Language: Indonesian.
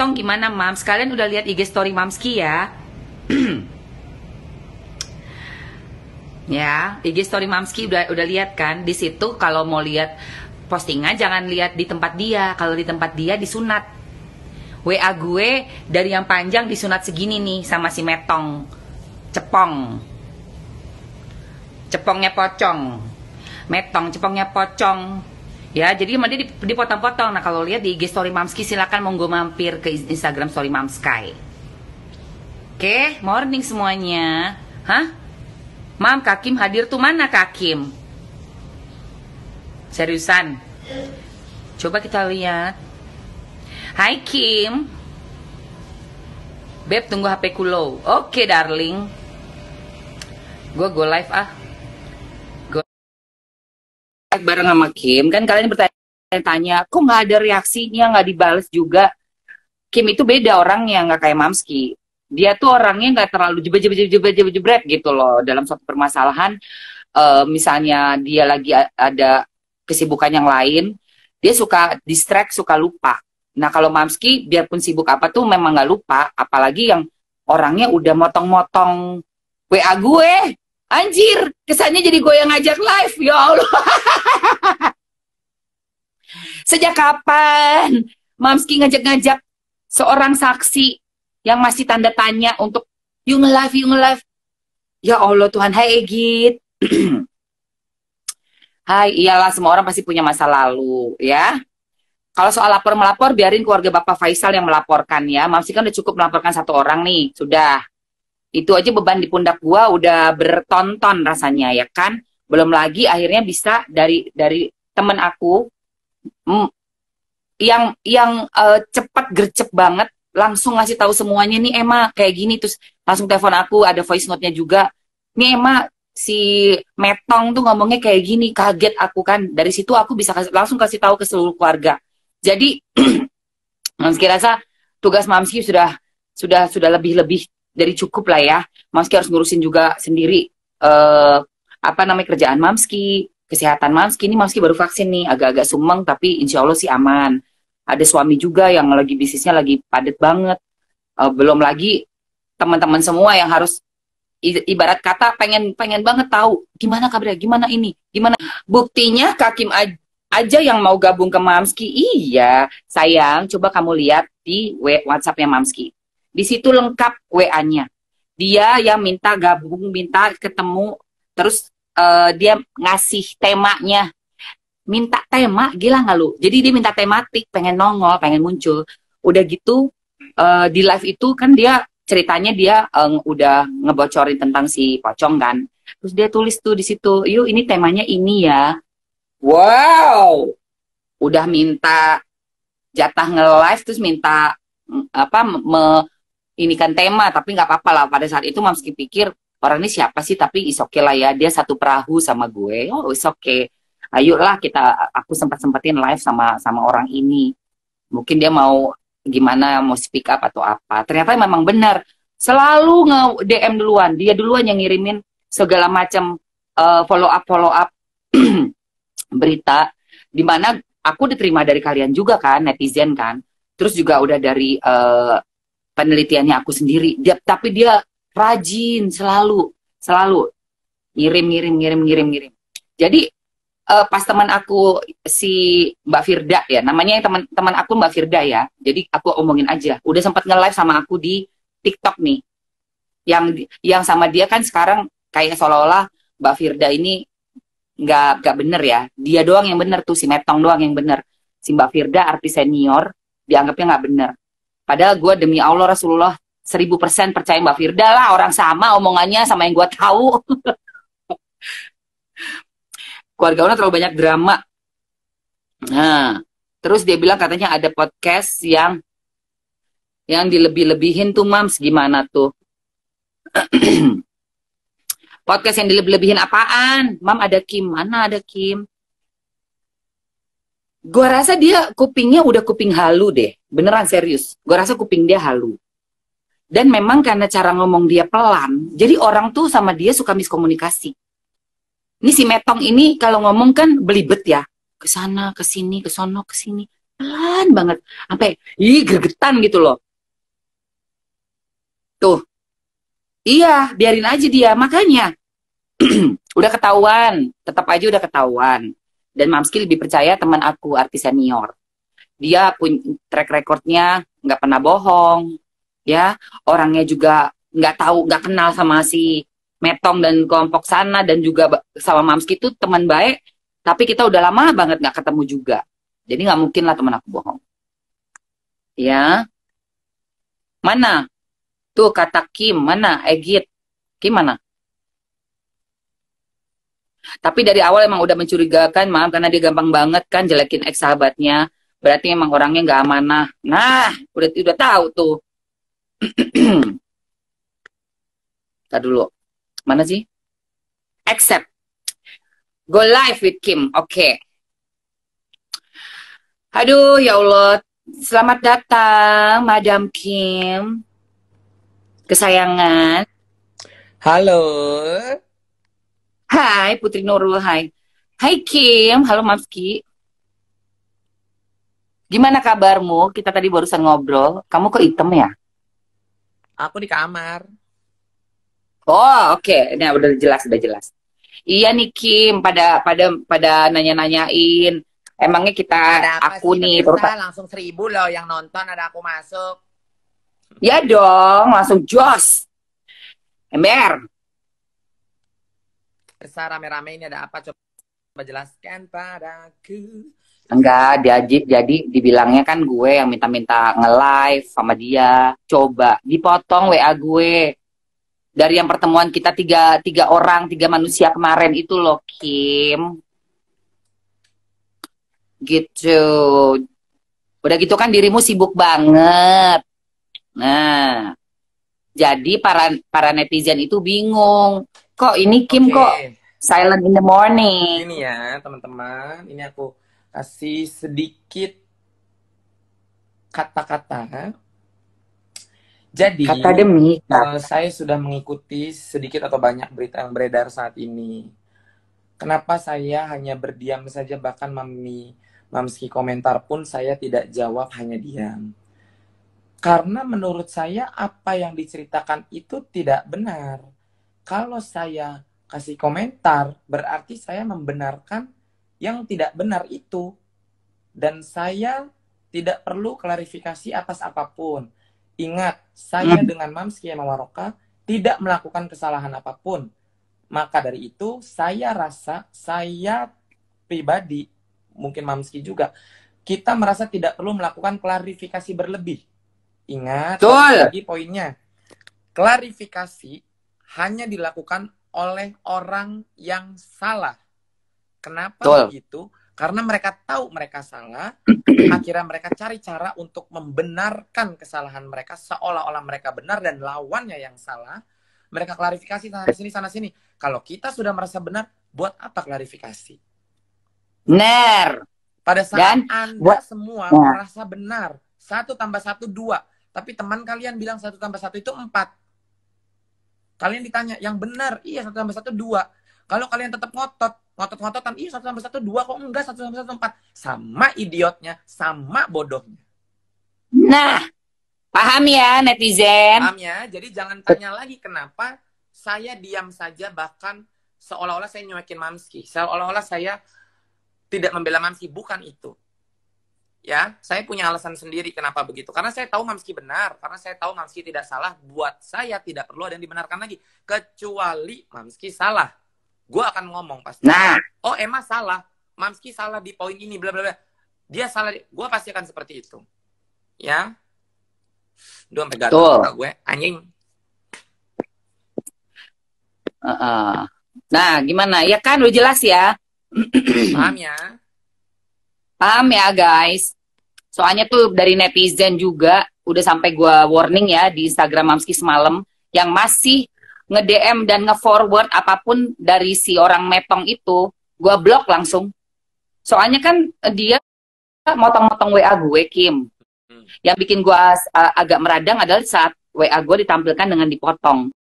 Tong gimana Mams? Kalian udah lihat IG story Mamski ya? ya, IG story Mamski udah udah lihat kan? Di situ kalau mau lihat postingan jangan lihat di tempat dia. Kalau di tempat dia disunat. WA gue dari yang panjang disunat segini nih sama si Metong. Cepong. Cepongnya pocong. Metong cepongnya pocong. Ya, jadi mandi dia dipotong-potong. Nah, kalau lihat di IG story Mamski silakan monggo mampir ke Instagram story Mamsky. Oke, okay, morning semuanya. Hah? Mam, Kakim hadir tuh mana Kakim? Seriusan? Coba kita lihat. Hai Kim. Beb tunggu HP ku low. Oke, okay, darling. Gua go live ah bareng sama Kim kan kalian bertanya-tanya kok nggak ada reaksinya nggak dibales juga Kim itu beda orangnya nggak kayak Mamski dia tuh orangnya nggak terlalu jebret jebret jebret jebret jebret gitu loh dalam suatu permasalahan uh, misalnya dia lagi ada kesibukan yang lain dia suka distract suka lupa nah kalau Mamski biarpun sibuk apa tuh memang nggak lupa apalagi yang orangnya udah motong-motong WA gue anjir kesannya jadi gue yang ngajak live ya Allah Sejak kapan Mamski ngajak-ngajak seorang saksi yang masih tanda tanya untuk you love young you love. Ya Allah Tuhan, hai Egit. hai, iyalah semua orang pasti punya masa lalu ya. Kalau soal lapor melapor, biarin keluarga Bapak Faisal yang melaporkan ya. Mamski kan udah cukup melaporkan satu orang nih, sudah. Itu aja beban di pundak gua udah bertonton rasanya ya kan. Belum lagi akhirnya bisa dari dari temen aku Mm. yang yang uh, cepat gercep banget langsung ngasih tahu semuanya nih Emma kayak gini terus langsung telepon aku ada voice note-nya juga nih Emma si Metong tuh ngomongnya kayak gini kaget aku kan dari situ aku bisa kasih, langsung kasih tahu ke seluruh keluarga jadi Mamski rasa tugas Mamski sudah sudah sudah lebih lebih dari cukup lah ya Mamski harus ngurusin juga sendiri uh, apa namanya kerjaan Mamski kesehatan Mas ini Mas baru vaksin nih agak-agak sumeng tapi insya Allah sih aman ada suami juga yang lagi bisnisnya lagi padat banget uh, belum lagi teman-teman semua yang harus ibarat kata pengen pengen banget tahu gimana kabarnya gimana ini gimana buktinya Kakim aja yang mau gabung ke Mamski iya sayang coba kamu lihat di WhatsAppnya Mamski di situ lengkap WA-nya dia yang minta gabung minta ketemu terus uh, dia ngasih temanya minta tema gila nggak lu jadi dia minta tematik pengen nongol pengen muncul udah gitu uh, di live itu kan dia ceritanya dia um, udah ngebocorin tentang si pocong kan terus dia tulis tuh di situ yuk ini temanya ini ya wow udah minta jatah nge live terus minta apa me, ini kan tema tapi nggak apa-apa lah pada saat itu mamski pikir orang ini siapa sih tapi is okay lah ya dia satu perahu sama gue oh is okay ayolah kita aku sempat sempetin live sama sama orang ini mungkin dia mau gimana mau speak up atau apa ternyata memang benar selalu nge DM duluan dia duluan yang ngirimin segala macam uh, eh, follow up follow up berita dimana aku diterima dari kalian juga kan netizen kan terus juga udah dari uh, penelitiannya aku sendiri dia, tapi dia rajin selalu selalu ngirim ngirim ngirim ngirim ngirim jadi uh, pas teman aku si Mbak Firda ya namanya teman teman aku Mbak Firda ya jadi aku omongin aja udah sempat nge live sama aku di TikTok nih yang yang sama dia kan sekarang kayak seolah-olah Mbak Firda ini nggak nggak bener ya dia doang yang bener tuh si Metong doang yang bener si Mbak Firda artis senior dianggapnya nggak bener padahal gue demi Allah Rasulullah seribu persen percaya Mbak Firda lah orang sama omongannya sama yang gue tahu keluarga Una terlalu banyak drama nah terus dia bilang katanya ada podcast yang yang dilebih-lebihin tuh mams gimana tuh podcast yang dilebih-lebihin apaan mam ada Kim mana ada Kim Gua rasa dia kupingnya udah kuping halu deh. Beneran serius. Gua rasa kuping dia halu dan memang karena cara ngomong dia pelan jadi orang tuh sama dia suka miskomunikasi ini si metong ini kalau ngomong kan belibet ya ke sana ke sini ke sono ke sini pelan banget sampai ih gregetan gitu loh tuh iya biarin aja dia makanya udah ketahuan tetap aja udah ketahuan dan Mamski lebih percaya teman aku artis senior dia punya track recordnya nggak pernah bohong ya orangnya juga nggak tahu nggak kenal sama si Metong dan kelompok sana dan juga sama Mamski itu teman baik tapi kita udah lama banget nggak ketemu juga jadi nggak mungkin lah teman aku bohong ya mana tuh kata Kim mana Egit Kim mana tapi dari awal emang udah mencurigakan maaf karena dia gampang banget kan jelekin ex sahabatnya berarti emang orangnya nggak amanah nah udah udah tahu tuh kita dulu. Mana sih? Accept. Go live with Kim. Oke. Okay. Aduh, ya Allah. Selamat datang, Madam Kim. Kesayangan. Halo. Hai, Putri Nurul. Hai. Hai, Kim. Halo, Mamski. Gimana kabarmu? Kita tadi barusan ngobrol. Kamu kok item ya? Aku di kamar. Oh, oke. Okay. Nah, udah jelas, udah jelas. Iya nih Kim, pada pada pada nanya-nanyain. Emangnya kita aku sih, nih terutama langsung seribu loh yang nonton ada aku masuk. Ya dong, langsung jos. Ember. Besar rame-rame ini ada apa coba jelaskan padaku. Enggak, jadi jadi dibilangnya kan gue yang minta-minta nge-live sama dia. Coba dipotong WA gue. Dari yang pertemuan kita tiga, tiga orang, tiga manusia kemarin itu loh, Kim. Gitu. Udah gitu kan dirimu sibuk banget. Nah, jadi para para netizen itu bingung. Kok ini Kim okay. kok silent in the morning? Ini ya, teman-teman. Ini aku kasih sedikit kata-kata. Jadi, kata demi eh, kata. saya sudah mengikuti sedikit atau banyak berita yang beredar saat ini. Kenapa saya hanya berdiam saja bahkan mami mamski komentar pun saya tidak jawab hanya diam. Karena menurut saya apa yang diceritakan itu tidak benar. Kalau saya kasih komentar berarti saya membenarkan yang tidak benar itu. Dan saya tidak perlu klarifikasi atas apapun. Ingat, saya hmm. dengan Mamski Mawaroka tidak melakukan kesalahan apapun. Maka dari itu, saya rasa, saya pribadi, mungkin Mamski juga, kita merasa tidak perlu melakukan klarifikasi berlebih. Ingat, lagi poinnya. Klarifikasi hanya dilakukan oleh orang yang salah Kenapa Betul. begitu? Karena mereka tahu mereka salah, akhirnya mereka cari cara untuk membenarkan kesalahan mereka seolah-olah mereka benar dan lawannya yang salah. Mereka klarifikasi sana sini sana sini. Kalau kita sudah merasa benar, buat apa klarifikasi? Ner. Pada saat dan Anda buat, semua ya. merasa benar, satu tambah satu dua, tapi teman kalian bilang satu tambah satu itu empat. Kalian ditanya yang benar, iya satu tambah satu dua. Kalau kalian tetap ngotot, ngotot-ngototan iya satu sama satu dua kok enggak satu sama satu empat sama idiotnya sama bodohnya nah paham ya netizen paham ya jadi jangan tanya lagi kenapa saya diam saja bahkan seolah-olah saya nyuakin Mamski seolah-olah saya tidak membela Mamski bukan itu ya saya punya alasan sendiri kenapa begitu karena saya tahu Mamski benar karena saya tahu Mamski tidak salah buat saya tidak perlu ada yang dibenarkan lagi kecuali Mamski salah gue akan ngomong pasti. Nah, oh Emma salah, Mamski salah di poin ini, bla bla bla. Dia salah, gue pasti akan seperti itu. Ya, Dua sampai gatal gue, anjing. Uh, uh. Nah, gimana? Ya kan, udah jelas ya. Paham ya? Paham ya, guys. Soalnya tuh dari netizen juga udah sampai gue warning ya di Instagram Mamski semalam yang masih nge-DM dan nge-forward apapun dari si orang Mepong itu, gue blok langsung. Soalnya kan dia motong-motong WA gue, Kim. Hmm. Yang bikin gue uh, agak meradang adalah saat WA gue ditampilkan dengan dipotong.